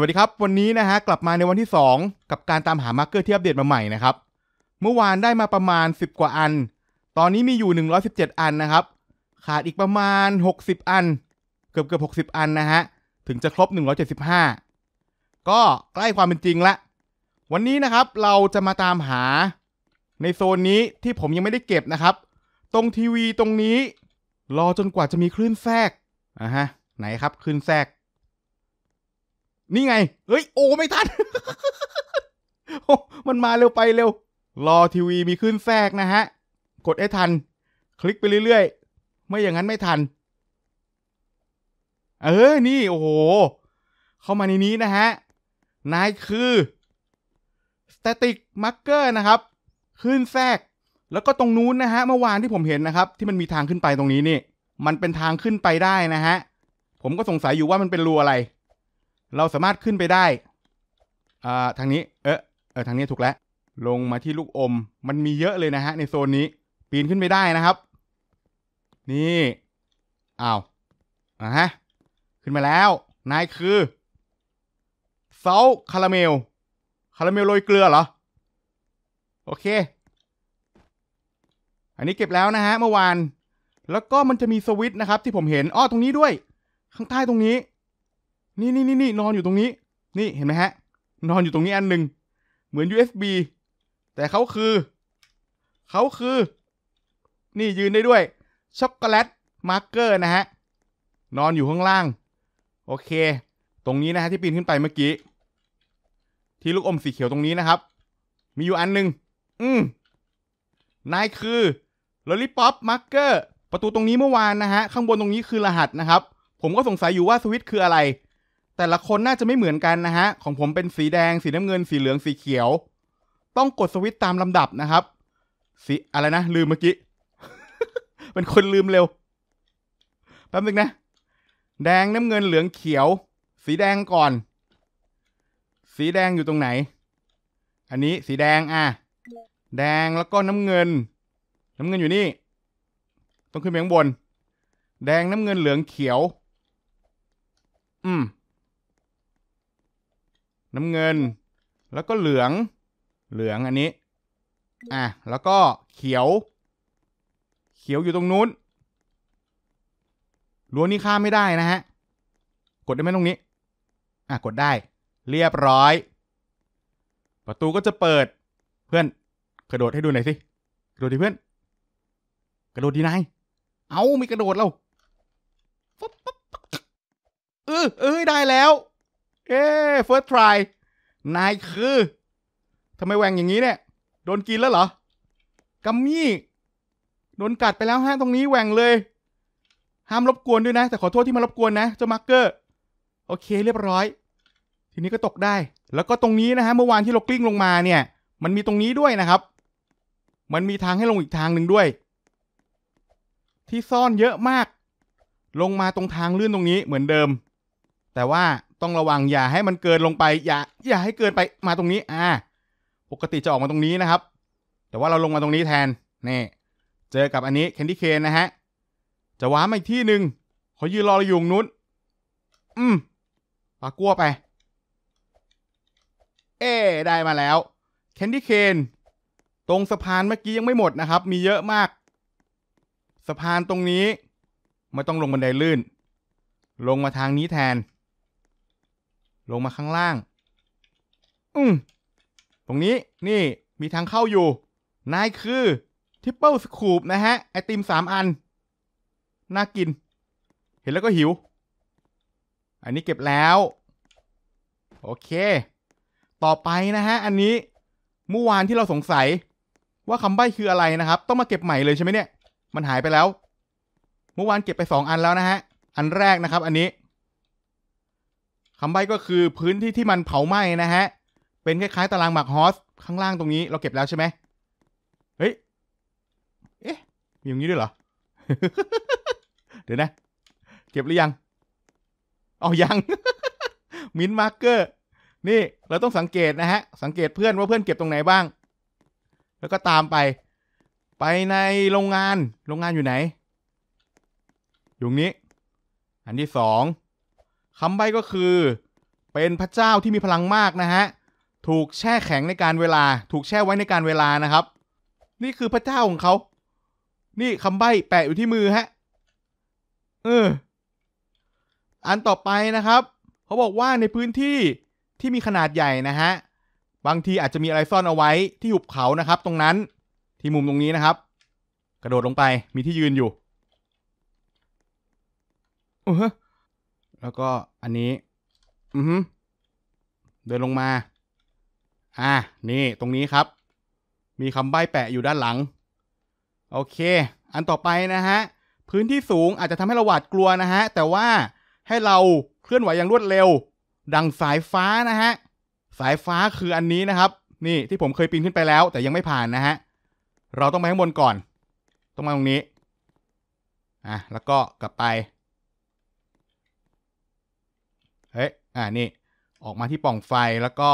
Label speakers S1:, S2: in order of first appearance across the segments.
S1: วัสดีครับ วันนี้นะฮะกลับมาในวันที่ 2 กับการตามหามาร์เกอร์ที่อัปเดตมาใหม่นะครับเมื่อวานได้มาประมาณ 10 กว่าอัน ตอนนี้มีอยู่117อันนะครับ ขาดอีกประมาณ 60 อัน เกือบเกือบ60 อันนะฮะถึงจะครบ 175 ก็ใกล้ความเป็นจริงละวันนี้นะครับเราจะมาตามหาในโซนนี้ที่ผมยังไม่ได้เก็บนะครับ ตรงทีวีตรงนี้ รอจนกว่าจะมีคลื่นแทรกอ่ะฮะไหนครับคลื่นแทรกนี่ไง เฮ้ย โอ้ไม่ทัน มันมาเร็วไปเร็ว รอทีวีมีขึ้นแทรกนะฮะ กดให้ทัน คลิกไปเรื่อยๆ ไม่อย่างนั้นไม่ทัน เออ นี่ โอ้โห เข้ามาในนี้นะฮะ นายคือ static marker นะครับ ขึ้นแทรกแล้วก็ตรงนู้นนะฮะ เมื่อวานที่ผมเห็นนะครับ ที่มันมีทางขึ้นไปตรงนี้นี่ มันเป็นทางขึ้นไปได้นะฮะ ผมก็สงสัยอยู่ว่ามันเป็นรูอะไรเราสามารถขึ้นไปได้อ่าทางนี้ เออเออ ทางนี้ถูกแล้ว ลงมาที่ลูกอม มันมีเยอะเลยนะฮะ ในโซนนี้ ปีนขึ้นไปได้นะครับ นี่อ้าวนะฮะ ขึ้นมาแล้ว นายคือ เซาคาราเมล คาราเมลโรยเกลือเหรอ โอเค อันนี้เก็บแล้วนะฮะ เมื่อวาน แล้วก็มันจะมีสวิต์นะครับ ที่ผมเห็น อ้อ ตรงนี้ด้วย ข้างใต้ตรงนี้นี่นี่นี่นอนอยู่ตรงนี้ นี่เห็นไหมฮะนอนอยู่ตรงนี้อันหนึ่งเหมือน USB แต่เขาคือเขาคือ นี่ยืนได้ด้วยช็อกโกแลตมาร์กเกอร์นะฮะนอนอยู่ข้างล่าง โอเคตรงนี้นะฮะที่ปีนขึ้นไปเมื่อกี้ที่ลูกอมสีเขียวตรงนี้นะครับ มีอยู่อันหนึ่งอืมนายคือลอลิปอปมาร์กเกอร์ประตูตรงนี้เมื่อวานนะฮะข้างบนตรงนี้คือรหัสนะครับ ผมก็สงสัยอยู่ว่าสวิตคืออะไรแต่ละคนน่าจะไม่เหมือนกันนะฮะ ของผมเป็นสีแดง สีน้ำเงิน สีเหลือง สีเขียว ต้องกดสวิตตามลำดับนะครับ สีอะไรนะ ลืมเมื่อกี้ เป็นคนลืมเร็ว แป๊บนึงนะ แดงน้ำเงินเหลืองเขียว สีแดงก่อน สีแดงอยู่ตรงไหน อันนี้สีแดง อ่ะ แดงแล้วก็น้ำเงิน น้ำเงินอยู่นี่ ต้องขึ้นไปข้างบน แดงน้ำเงินเหลืองเขียว อืมน้ำเงิน แล้วก็เหลืองเหลืองอันนี้ อ่ะแล้วก็เขียว เขียวอยู่ตรงนู้นล้วนนี้ข้ามไม่ได้นะฮะกดได้ไหมตรงนี้ อ่ะกดได้ เรียบร้อย ประตูก็จะเปิดเพื่อน กระโดดให้ดูหน่อยสิกระโดดดิเพื่อน กระโดดดีนายเอ้ามีกระโดดแล้วเออเออได้แล้วเอ๊เฟิร์สทรายนายคือทำไมแหวงอย่างนี้เนี่ยโดนกินแล้วเหรอกัมมี่โดนกัดไปแล้วฮะตรงนี้แหวงเลย ห้ามรบกวนด้วยนะ แต่ขอโทษที่มารบกวนนะเจ้ามาร์เกอร์โอเคเรียบร้อย ทีนี้ก็ตกได้แล้วก็ตรงนี้นะฮะเมื่อวานที่เรากลิ้งลงมาเนี่ย มันมีตรงนี้ด้วยนะครับ มันมีทางให้ลงอีกทางหนึ่งด้วย ที่ซ่อนเยอะมาก ลงมาตรงทางลื่นตรงนี้เหมือนเดิม แต่ว่าต้องระวังอย่าให้มันเกินลงไปอย่าอย่าให้เกินไปมาตรงนี้ อ่า ปกติจะออกมาตรงนี้นะครับ แต่ว่าเราลงมาตรงนี้แทนนี่เจอกับอันนี้แคนดี้เคนนะฮะจะว้ามาอีกที่หนึ่งเขายืนรอเราอยู่นู้นอืมปากกัวไป เอ๊ได้มาแล้วแคนดี้เคนตรงสะพาน เมื่อกี้ยังไม่หมดนะครับ มีเยอะมากสะพานตรงนี้ ไม่ต้องลงบันไดลื่น ลงมาทางนี้แทนลงมาข้างล่าง อืมตรงนี้ นี่ มีทางเข้าอยู่ นายคือทิปเปิลสคูปนะฮะ ไอติมสามอัน น่ากิน เห็นแล้วก็หิว อันนี้เก็บแล้ว โอเค ต่อไปนะฮะ อันนี้ เมื่อวานที่เราสงสัย ว่าคำใบ้คืออะไรนะครับ ต้องมาเก็บใหม่เลยใช่ไหมเนี่ย มันหายไปแล้ว เมื่อวานเก็บไปสองอันแล้วนะฮะ อันแรกนะครับ อันนี้คำใบ้ก็คือพื้นที่ที่มันเผาไหม้นะฮะ เป็นคล้ายๆตารางหมากฮอสข้างล่างตรงนี้เราเก็บแล้วใช่ไหม เฮ้ย เอ๊ะ มีอย่างนี้ด้วยเหรอ เดี๋ยวนะ เก็บหรือยังเอายัง มินมาร์เกอร์นี่ เราต้องสังเกตนะฮะ สังเกตเพื่อนว่าเพื่อนเก็บตรงไหนบ้าง แล้วก็ตามไป ไปในโรงงาน โรงงานอยู่ไหน อยู่นี้ อันที่สองคำใบ้ก็คือ เป็นพระเจ้าที่มีพลังมากนะฮะถูกแช่แข็งในการเวลาถูกแช่ไว้ในการเวลานะครับ นี่คือพระเจ้าของเขา นี่คำใบ้แปะอยู่ที่มือฮะเอออันต่อไปนะครับเขาบอกว่าในพื้นที่ที่มีขนาดใหญ่นะฮะบางทีอาจจะมีอะไรซ่อนเอาไว้ที่หุบเขานะครับ ตรงนั้นที่มุมตรงนี้นะครับ กระโดดลงไป มีที่ยืนอยู่เออแล้วก็อันนี้อือเดินลงมา อ่ะนี่ ตรงนี้ครับ มีคำใบ้แปะอยู่ด้านหลัง โอเค อันต่อไปนะฮะ พื้นที่สูงอาจจะทำให้เราหวาดกลัวนะฮะ แต่ว่าให้เราเคลื่อนไหวอย่างรวดเร็ว ดังสายฟ้านะฮะ สายฟ้าคืออันนี้นะครับ นี่ที่ผมเคยปีนขึ้นไปแล้ว แต่ยังไม่ผ่านนะฮะเราต้องไปข้างบนก่อนต้องมาตรงนี้อ่ะแล้วก็กลับไปอ่านี่ ออกมาที่ป่องไฟแล้วก็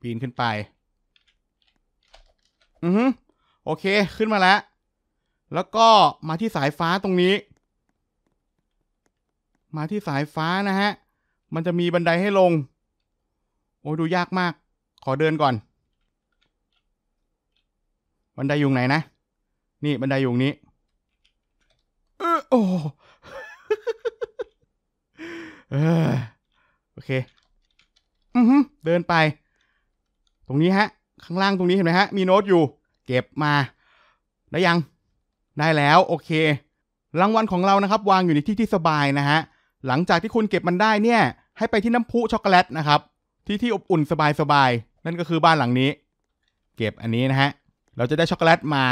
S1: ปีนขึ้นไป อือฮึ โอเค ขึ้นมาแล้ว แล้วก็มาที่สายฟ้าตรงนี้ มาที่สายฟ้า นะฮะ มันจะมีบันไดให้ลง โอ้ดูยากมาก ขอเดินก่อน บันไดอยู่ไหนนะ นี่บันไดอยู่นี้ เออโอ้ออโอเค อือฮึเดินไป ตรงนี้ฮะ ข้างล่างตรงนี้เห็นไหมฮะ มีโน้ตอยู่ เก็บมา ได้ยัง ได้แล้ว โอเค รางวัลของเรานะครับ วางอยู่ในที่ที่สบายนะฮะ หลังจากที่คุณเก็บมันได้ เนี่ย ให้ไปที่น้ำพุช็อกโกแลตนะครับ ที่ที่อบอุ่นสบายสบายนั่นก็คือบ้านหลังนี้ เก็บอันนี้นะฮะ เราจะได้ช็อกโกแลตมา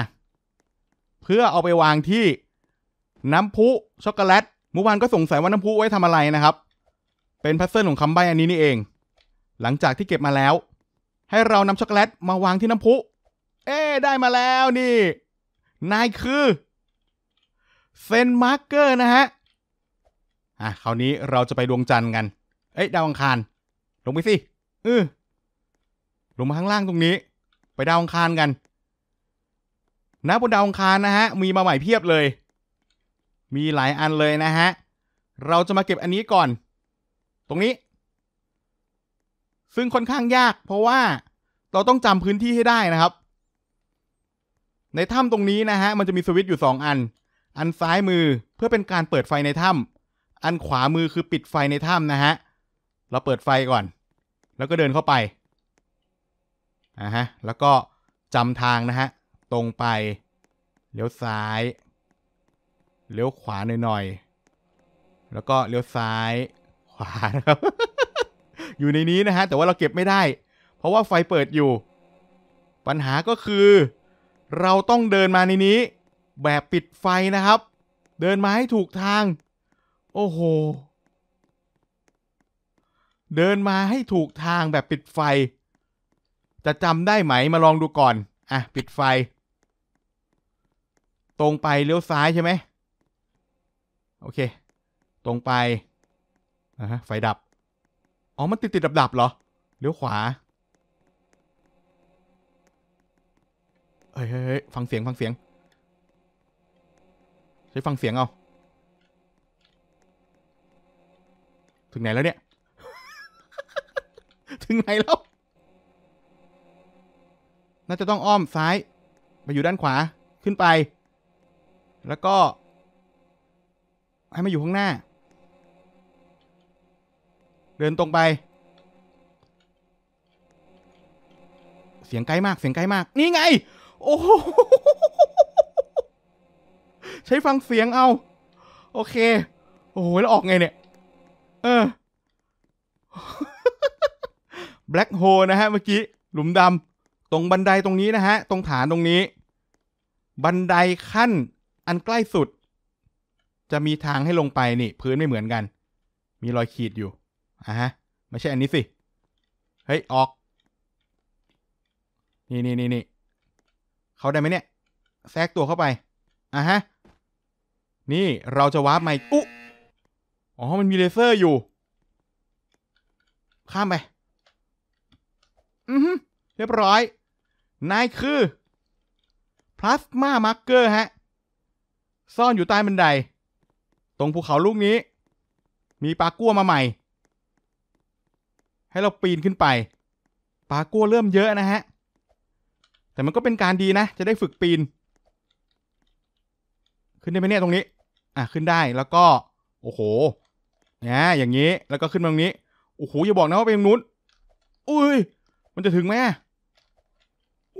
S1: เพื่อเอาไปวางที่ น้ำพุช็อกโกแลต เมื่อวานก็สงสัยว่าน้ำพุไว้ทำอะไรนะครับเป็นพัเซินของคำใบ้อันนี้นี่เอง หลังจากที่เก็บมาแล้ว ให้เรานำช็อกโกแลตมาวางที่น้ำพุเอ๊ได้มาแล้วนี่ นายคือเซนมาร์เกอร์นะฮะ อ่ะคราวนี้เราจะไปดวงจันทร์กัน เอ้ยดาวอังคาร ลงไปสิเออลงมาข้างล่างตรงนี้ ไปดาวอังคารกันนะบนดาวอังคาร นะฮะ มีมาใหม่เพียบเลย มีหลายอันเลยนะฮะ เราจะมาเก็บอันนี้ก่อนตรงนี้ซึ่งค่อนข้างยากเพราะว่าเราต้องจำพื้นที่ให้ได้นะครับ ในถ้ำตรงนี้นะฮะมันจะมีสวิตช์อยู่ 2 อัน อันซ้ายมือเพื่อเป็นการเปิดไฟในถ้ำอันขวามือคือปิดไฟในถ้ำนะฮะเราเปิดไฟก่อน แล้วก็เดินเข้าไปอะฮะแล้วก็จำทางนะฮะตรงไปเลี้ยวซ้ายเลี้ยวขวาหน่อยๆแล้วก็เลี้ยวซ้ายขวาครับอยู่ในนี้นะฮะแต่ว่าเราเก็บไม่ได้ เพราะว่าไฟเปิดอยู่ ปัญหาก็คือ เราต้องเดินมาในนี้ แบบปิดไฟนะครับ เดินมาให้ถูกทาง โอ้โห เดินมาให้ถูกทางแบบปิดไฟ จะจำได้ไหมมาลองดูก่อน อ่ะปิดไฟ ตรงไปเลี้ยวซ้ายใช่ไหมโอเค ตรงไปนะฮะไฟดับ อ๋อ มันติดติดดับดับเหรอ เลี้ยวขวาเฮ้ยเฮ้ยฟังเสียงฟังเสียง ใช้ฟังเสียงเอา ถึงไหนแล้วเนี่ย ถึงไหนแล้ว น่าจะต้องอ้อมซ้าย มาอยู่ด้านขวา ขึ้นไป แล้วก็ ให้มาอยู่ข้างหน้าเดินตรงไป เสียงใกล้มาก เสียงใกล้มาก นี่ไง โอ้ใช้ฟังเสียงเอา โอเค โอ้โห แล้วออกไงเนี่ย เออแบล็คโ e นะฮะ เมื่อกี้ หลุมดำ ตรงบันไดตรงนี้นะฮะ ตรงฐานตรงนี้ บันไดขั้น อันใกล้สุด จะมีทางให้ลงไปนี่ พื้นไม่เหมือนกัน มีรอยขีดอยู่อ่ะฮะไม่ใช่อันนี้สิ เฮ้ย ออก นี่นี่นี่นี่เขาได้ไหมเนี่ย แทรกตัวเข้าไปอ่ะฮะนี่เราจะวาร์ปมาอุ๊อ๋อ มันมีเลเซอร์อยู่ ข้ามไปอือเรียบร้อย นายคือ พลาสมามาร์เกอร์ฮะ ซ่อนอยู่ใต้บันไดตรงภูเขาลูกนี้ มีปลากั้วมาใหม่ให้เราปีนขึ้นไป ปลากัวเริ่มเยอะนะฮะ แต่มันก็เป็นการดีนะ จะได้ฝึกปีน ขึ้นได้ไหมเนี่ยตรงนี้ อ่ะขึ้นได้แล้วก็ โอ้โหเนียอย่างนี้ แล้วก็ขึ้นมาตรงนี้โอ้โหอย่าบอกนะว่าไปตรงนู้นอุ้ย มันจะถึงไหม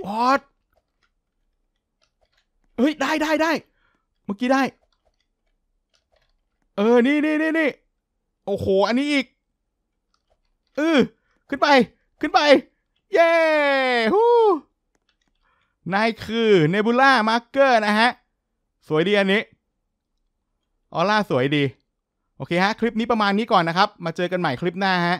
S1: วอดเฮ้ยได้ได้ได้เมื่อกี้ได้เออนี่นี่นี่นี่โอ้โห อันนี้อีกเออขึ้นไปขึ้นไป เย้ฮู้นายคือเนบูล่ามาร์เกอร์นะฮะ สวยดีอันนี้ ออร่าสวยดี โอเคฮะ คลิปนี้ประมาณนี้ก่อนนะครับ มาเจอกันใหม่คลิปหน้าฮะ